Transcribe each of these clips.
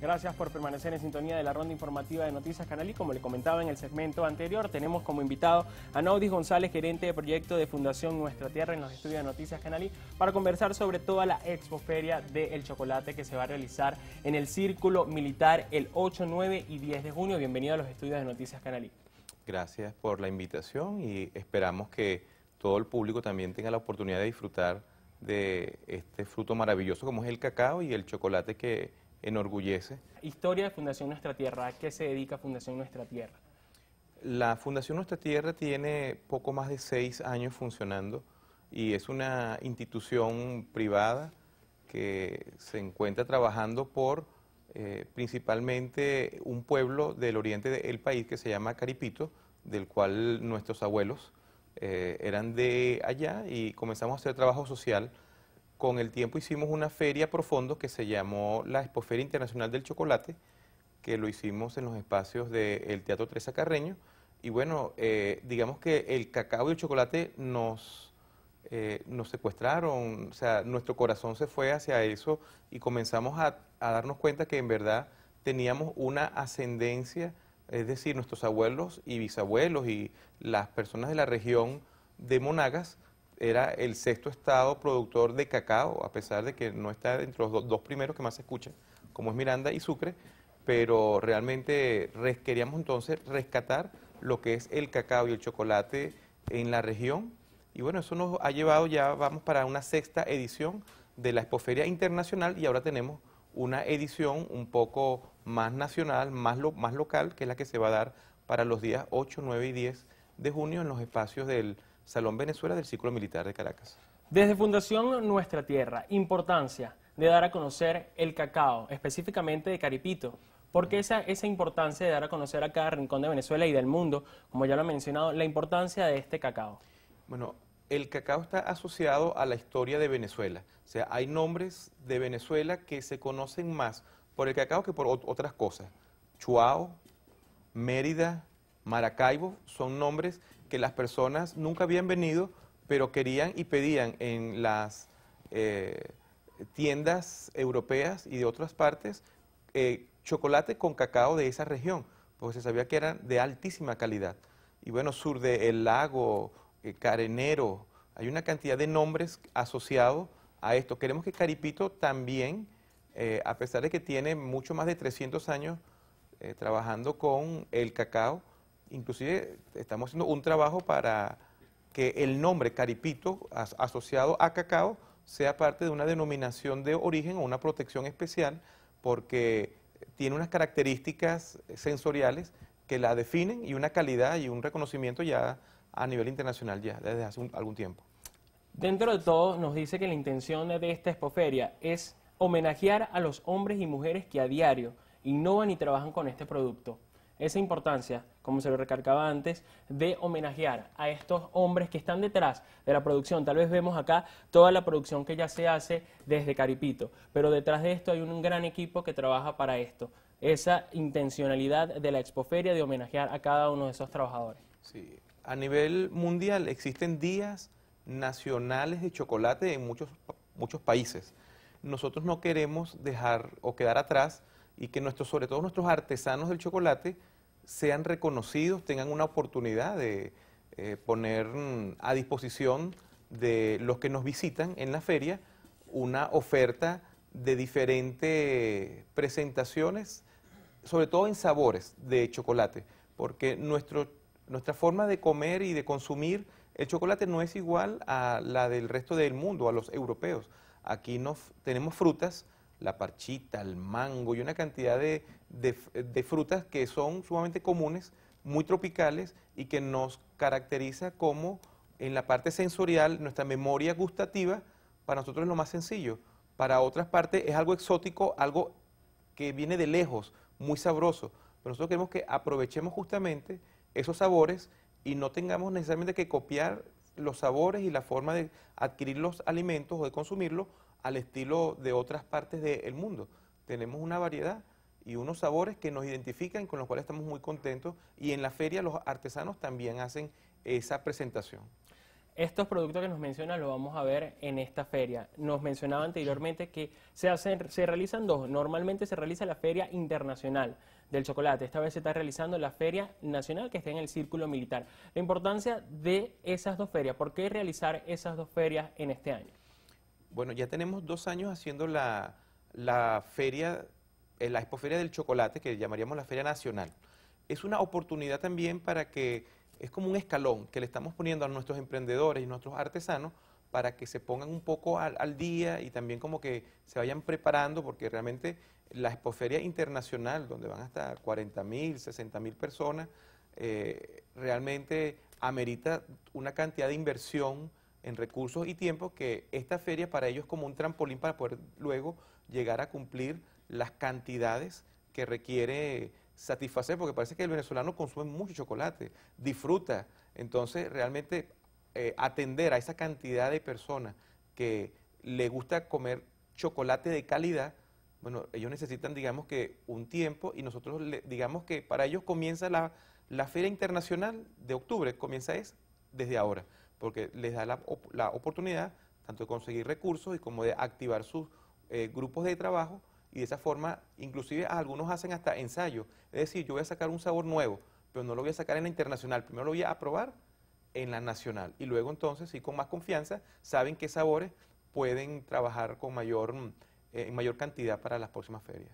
Gracias por permanecer en sintonía de la ronda informativa de Noticias Canalí. como le comentaba en el segmento anterior, tenemos como invitado a Naudis González, gerente de proyecto de Fundación Nuestra Tierra en los estudios de Noticias Canalí, para conversar sobre toda la expoferia del chocolate que se va a realizar en el Círculo Militar el 8, 9 y 10 de junio. Bienvenido a los estudios de Noticias Canalí. Gracias por la invitación y esperamos que todo el público también tenga la oportunidad de disfrutar de este fruto maravilloso como es el cacao y el chocolate que enorgullece. Historia de Fundación Nuestra Tierra, ¿a qué se dedica Fundación Nuestra Tierra? La Fundación Nuestra Tierra tiene poco más de seis años funcionando y es una institución privada que se encuentra trabajando por eh, principalmente un pueblo del oriente del país que se llama Caripito, del cual nuestros abuelos eh, eran de allá y comenzamos a hacer trabajo social con el tiempo hicimos una feria profundo que se llamó la Expoferia Internacional del Chocolate, que lo hicimos en los espacios del Teatro Teresa Carreño. Y bueno, eh, digamos que el cacao y el chocolate nos, eh, nos secuestraron, o sea, nuestro corazón se fue hacia eso y comenzamos a, a darnos cuenta que en verdad teníamos una ascendencia, es decir, nuestros abuelos y bisabuelos y las personas de la región de Monagas era el sexto estado productor de cacao, a pesar de que no está entre los dos primeros que más se escuchan, como es Miranda y Sucre, pero realmente queríamos entonces rescatar lo que es el cacao y el chocolate en la región. Y bueno, eso nos ha llevado ya, vamos para una sexta edición de la Expoferia Internacional y ahora tenemos una edición un poco más nacional, más, lo, más local, que es la que se va a dar para los días 8, 9 y 10 de junio en los espacios del Salón Venezuela del ciclo Militar de Caracas. Desde Fundación Nuestra Tierra, importancia de dar a conocer el cacao, específicamente de Caripito, porque esa, esa importancia de dar a conocer a cada rincón de Venezuela y del mundo, como ya lo he mencionado, la importancia de este cacao. Bueno, el cacao está asociado a la historia de Venezuela. O sea, hay nombres de Venezuela que se conocen más por el cacao que por otras cosas. Chuao, Mérida, Maracaibo son nombres que las personas nunca habían venido, pero querían y pedían en las eh, tiendas europeas y de otras partes eh, chocolate con cacao de esa región, porque se sabía que eran de altísima calidad. Y bueno, sur de El Lago, eh, Carenero, hay una cantidad de nombres asociados a esto. Queremos que Caripito también, a pesar de que tiene mucho más de 300 años trabajando con el cacao, inclusive estamos haciendo un trabajo para que el nombre caripito asociado a cacao sea parte de una denominación de origen o una protección especial porque tiene unas características sensoriales que la definen y una calidad y un reconocimiento ya a nivel internacional ya desde hace algún tiempo. Dentro de todo nos dice que la intención de esta expoferia es homenajear a los hombres y mujeres que a diario innovan y trabajan con este producto esa importancia, como se lo recalcaba antes, de homenajear a estos hombres que están detrás de la producción. Tal vez vemos acá toda la producción que ya se hace desde Caripito, pero detrás de esto hay un gran equipo que trabaja para esto. Esa intencionalidad de la expoferia de homenajear a cada uno de esos trabajadores. Sí, a nivel mundial existen días nacionales de chocolate en muchos, muchos países. Nosotros no queremos dejar o quedar atrás y que nuestros, sobre todo nuestros artesanos del chocolate sean reconocidos, tengan una oportunidad de eh, poner mm, a disposición de los que nos visitan en la feria una oferta de diferentes presentaciones, sobre todo en sabores de chocolate, porque nuestro, nuestra forma de comer y de consumir el chocolate no es igual a la del resto del mundo, a los europeos. Aquí nos, tenemos frutas la parchita, el mango y una cantidad de, frutas que son sumamente comunes, muy tropicales y que nos caracteriza como en la parte sensorial, nuestra memoria gustativa, para nosotros es lo más sencillo. Para otras partes es algo exótico, algo que viene de lejos, muy sabroso. Pero nosotros queremos que aprovechemos justamente esos sabores y no tengamos necesariamente que copiar los sabores y la forma de adquirir los alimentos o de consumirlos al estilo de otras partes del mundo. Tenemos una variedad y unos sabores que nos identifican, con los cuales estamos muy contentos, y en la feria los artesanos también hacen esa presentación. Estos productos que nos menciona lo vamos a ver en esta feria. Nos mencionaba anteriormente que se, hacen, se realizan dos. Normalmente se realiza la Feria Internacional del Chocolate. Esta vez se está realizando la Feria Nacional que está en el Círculo Militar. La importancia de esas dos ferias. ¿Por qué realizar esas dos ferias en este año? Bueno, ya tenemos dos años haciendo la, feria, eh, la expoferia del chocolate, que llamaríamos la feria nacional. Es una oportunidad también para que, es como un escalón que le estamos poniendo a nuestros emprendedores y nuestros artesanos para que se pongan un poco al, día y también como que se vayan preparando, porque realmente la expoferia internacional, donde van hasta 40 mil, 60 mil personas, eh, realmente amerita una cantidad de inversión en recursos y tiempo, que esta feria para ellos es como un trampolín para poder luego llegar a cumplir las cantidades que requiere satisfacer, porque parece que el venezolano consume mucho chocolate, disfruta. Entonces, realmente eh, atender a esa cantidad de personas que le gusta comer chocolate de calidad, bueno, ellos necesitan, digamos que, un tiempo y nosotros, digamos que para ellos comienza la, la Feria Internacional de Octubre, comienza es desde ahora porque les da la, oportunidad tanto de conseguir recursos y como de activar sus eh, grupos de trabajo y de esa forma, inclusive algunos hacen hasta ensayos. Es decir, yo voy a sacar un sabor nuevo, pero no lo voy a sacar en la internacional, primero lo voy a probar en la nacional y luego entonces, sí, con más confianza, saben qué sabores pueden trabajar con mayor, mm, eh, en mayor cantidad para las próximas ferias.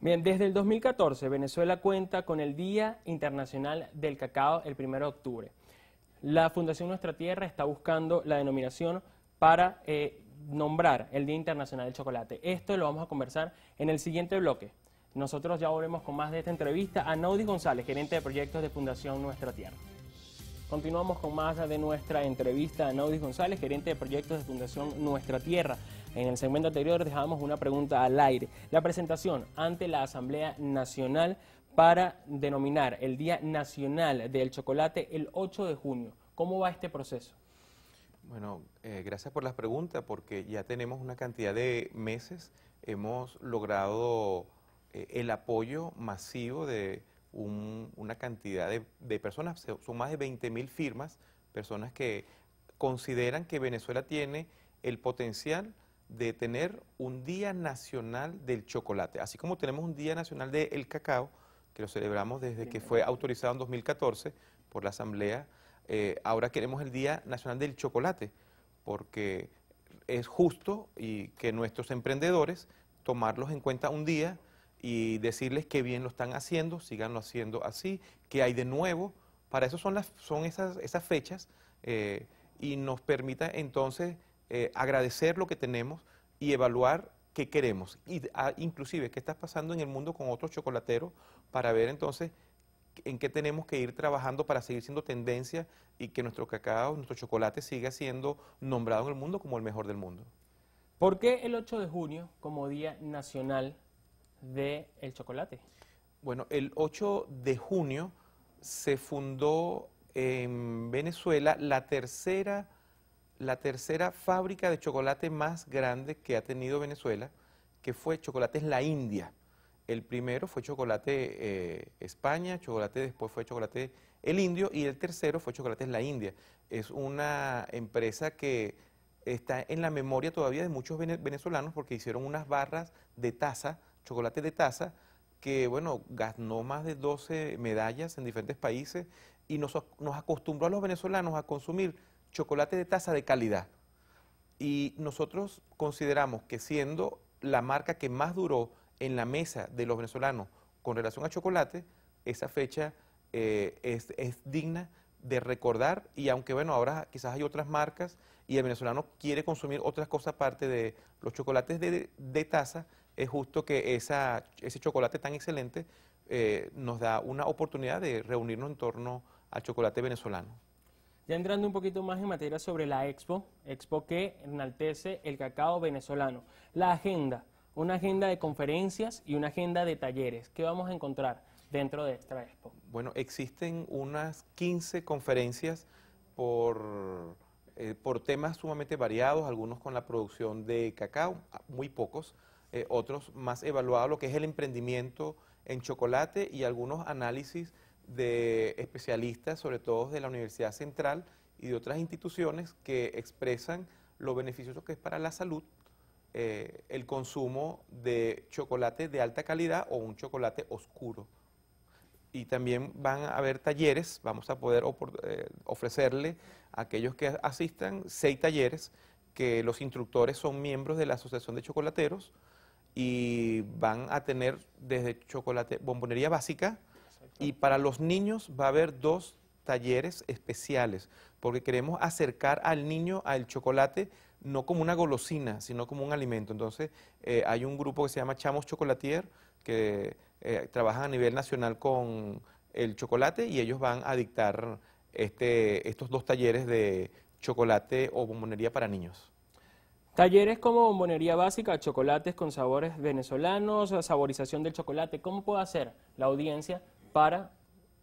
Bien, desde el 2014 Venezuela cuenta con el Día Internacional del Cacao el 1 de octubre la Fundación Nuestra Tierra está buscando la denominación para eh, nombrar el Día Internacional del Chocolate. Esto lo vamos a conversar en el siguiente bloque. Nosotros ya volvemos con más de esta entrevista a Naudi González, gerente de proyectos de Fundación Nuestra Tierra. Continuamos con más de nuestra entrevista a Naudi González, gerente de proyectos de Fundación Nuestra Tierra. En el segmento anterior dejábamos una pregunta al aire. La presentación ante la Asamblea Nacional para denominar el Día Nacional del Chocolate el 8 de junio. ¿Cómo va este proceso? Bueno, eh, gracias por la pregunta porque ya tenemos una cantidad de meses, hemos logrado eh, el apoyo masivo de una cantidad de, personas, son más de 20 mil firmas, personas que consideran que Venezuela tiene el potencial de tener un Día Nacional del Chocolate. Así como tenemos un Día Nacional del Cacao, que lo celebramos desde que fue autorizado en 2014 por la Asamblea. Eh, ahora queremos el Día Nacional del Chocolate, porque es justo y que nuestros emprendedores tomarlos en cuenta un día y decirles qué bien lo están haciendo, siganlo haciendo así, qué hay de nuevo. Para eso son, las, son esas, esas fechas eh, y nos permita entonces eh, agradecer lo que tenemos y evaluar que queremos. Y ah, inclusive, ¿qué está pasando en el mundo con otros chocolateros para ver entonces en qué tenemos que ir trabajando para seguir siendo tendencia y que nuestro cacao, nuestro chocolate siga siendo nombrado en el mundo como el mejor del mundo? ¿Por qué el 8 de junio como Día Nacional del el Chocolate? Bueno, el 8 de junio se fundó en Venezuela la tercera la tercera fábrica de chocolate más grande que ha tenido Venezuela, que fue Chocolates La India. El primero fue Chocolate eh, España, Chocolate después fue Chocolate El Indio y el tercero fue Chocolates La India. Es una empresa que está en la memoria todavía de muchos venezolanos porque hicieron unas barras de taza, chocolate de taza, que bueno, ganó más de 12 medallas en diferentes países y nos, nos acostumbró a los venezolanos a consumir chocolate de taza de calidad. Y nosotros consideramos que siendo la marca que más duró en la mesa de los venezolanos con relación a chocolate, esa fecha eh, es, digna de recordar y aunque bueno, ahora quizás hay otras marcas y el venezolano quiere consumir otras cosas aparte de los chocolates de, taza, es justo que esa, ese chocolate tan excelente eh, nos da una oportunidad de reunirnos en torno al chocolate venezolano. Ya entrando un poquito más en materia sobre la Expo, Expo que enaltece el cacao venezolano. La agenda, una agenda de conferencias y una agenda de talleres. ¿Qué vamos a encontrar dentro de esta Expo? Bueno, existen unas 15 conferencias por, eh, por temas sumamente variados, algunos con la producción de cacao, muy pocos, eh, otros más evaluados, lo que es el emprendimiento en chocolate y algunos análisis de especialistas, sobre todo de la Universidad Central y de otras instituciones que expresan lo beneficioso que es para la salud eh, el consumo de chocolate de alta calidad o un chocolate oscuro. Y también van a haber talleres, vamos a poder eh, ofrecerle a aquellos que asistan seis talleres que los instructores son miembros de la Asociación de Chocolateros y van a tener desde chocolate, bombonería básica, y para los niños va a haber dos talleres especiales, porque queremos acercar al niño al chocolate no como una golosina, sino como un alimento. Entonces, eh, hay un grupo que se llama Chamos Chocolatier, que eh, trabaja a nivel nacional con el chocolate y ellos van a dictar este, estos dos talleres de chocolate o bombonería para niños. Talleres como bombonería básica, chocolates con sabores venezolanos, saborización del chocolate. ¿Cómo puede hacer la audiencia para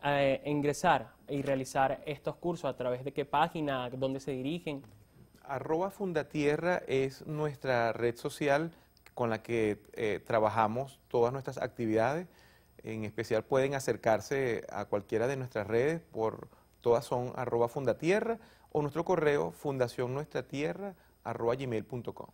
eh, ingresar y realizar estos cursos? ¿A través de qué página? ¿Dónde se dirigen? Arroba Fundatierra es nuestra red social con la que eh, trabajamos todas nuestras actividades. En especial pueden acercarse a cualquiera de nuestras redes, por todas son arroba fundatierra o nuestro correo fundación arroba gmail.com.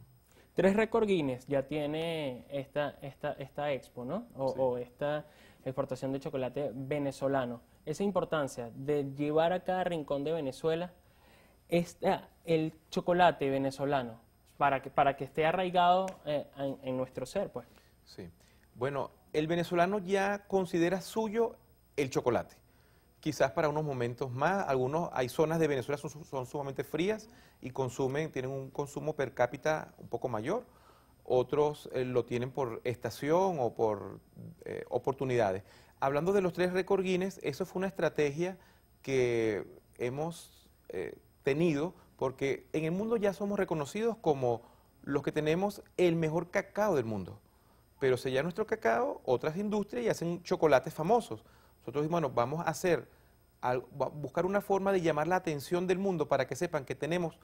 Tres récord Guinness ya tiene esta, esta, esta expo, ¿no? o esta exportación de chocolate venezolano. Esa importancia de llevar a cada rincón de Venezuela esta, el chocolate venezolano para que, para que esté arraigado eh, en, nuestro ser. pues. Sí. Bueno, el venezolano ya considera suyo el chocolate. Quizás para unos momentos más, algunos, hay zonas de Venezuela son, son sumamente frías y consumen, tienen un consumo per cápita un poco mayor otros eh, lo tienen por estación o por eh, oportunidades. Hablando de los tres récord Guinness, eso fue una estrategia que hemos eh, tenido porque en el mundo ya somos reconocidos como los que tenemos el mejor cacao del mundo. Pero llama nuestro cacao otras industrias y hacen chocolates famosos. Nosotros dijimos, bueno, vamos a hacer, a buscar una forma de llamar la atención del mundo para que sepan que tenemos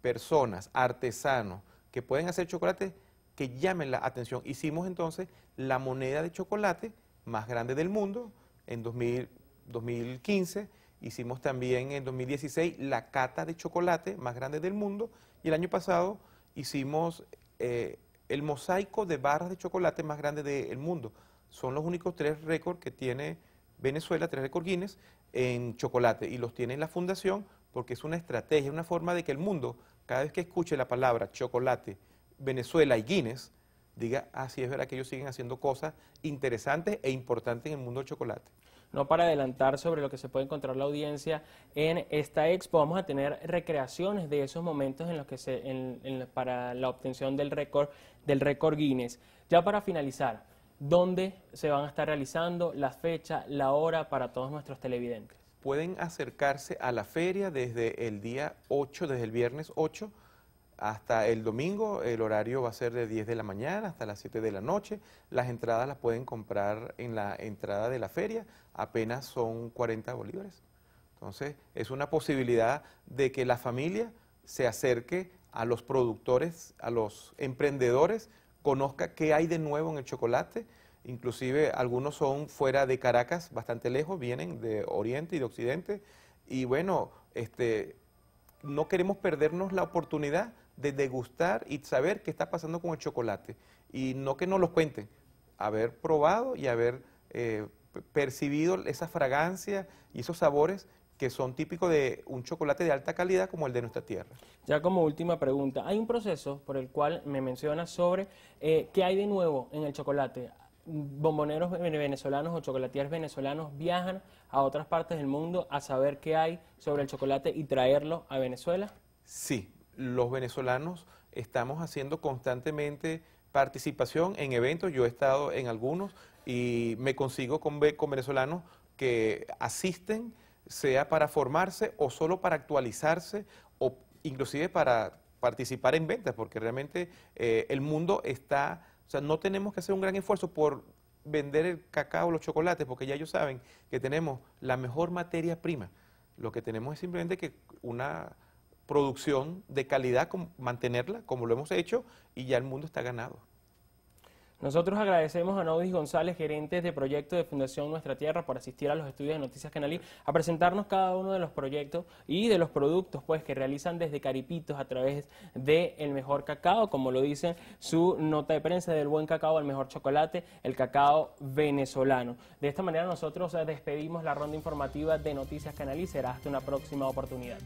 personas, artesanos, que pueden hacer chocolates que llamen la atención. Hicimos entonces la moneda de chocolate más grande del mundo en 2015. Hicimos también en 2016 la cata de chocolate más grande del mundo. Y el año pasado hicimos eh, el mosaico de barras de chocolate más grande del mundo. Son los únicos tres récords que tiene Venezuela, tres récords Guinness en chocolate. Y los tiene la fundación porque es una estrategia, una forma de que el mundo, cada vez que escuche la palabra chocolate, Venezuela y Guinness diga, así ah, es verdad que ellos siguen haciendo cosas interesantes e importantes en el mundo del chocolate no para adelantar sobre lo que se puede encontrar la audiencia en esta expo. Vamos a tener recreaciones de esos momentos en los que se, para la obtención del récord del récord Guinness. Ya para finalizar, ¿dónde se van a estar realizando la fecha, la hora para todos nuestros televidentes? Pueden acercarse a la feria desde el día 8, desde el viernes 8 hasta el domingo el horario va a ser de 10 de la mañana hasta las 7 de la noche. Las entradas las pueden comprar en la entrada de la feria, apenas son 40 bolívares. Entonces es una posibilidad de que la familia se acerque a los productores, a los emprendedores, conozca qué hay de nuevo en el chocolate. Inclusive algunos son fuera de Caracas, bastante lejos, vienen de Oriente y de Occidente. Y bueno, este, no queremos perdernos la oportunidad de degustar y saber qué está pasando con el chocolate. Y no que no los cuenten, haber probado y haber eh, percibido esa fragancia y esos sabores que son típicos de un chocolate de alta calidad como el de nuestra tierra. Ya como última pregunta, hay un proceso por el cual me menciona sobre eh, qué hay de nuevo en el chocolate. Bomboneros venezolanos o chocolateros venezolanos viajan a otras partes del mundo a saber qué hay sobre el chocolate y traerlo a Venezuela. Sí, los venezolanos estamos haciendo constantemente participación en eventos, yo he estado en algunos y me consigo con, venezolanos que asisten, sea para formarse o solo para actualizarse o inclusive para participar en ventas, porque realmente eh, el mundo está, o sea, no tenemos que hacer un gran esfuerzo por vender el cacao, o los chocolates, porque ya ellos saben que tenemos la mejor materia prima. Lo que tenemos es simplemente que una producción de calidad, mantenerla como lo hemos hecho y ya el mundo está ganado. Nosotros agradecemos a Naudis González, gerente de proyecto de Fundación Nuestra Tierra, por asistir a los estudios de Noticias Canalí, a presentarnos cada uno de los proyectos y de los productos pues, que realizan desde Caripitos a través de El Mejor Cacao, como lo dice su nota de prensa, del buen cacao al mejor chocolate, el cacao venezolano. De esta manera nosotros eh, despedimos la ronda informativa de Noticias Canalí, será hasta una próxima oportunidad.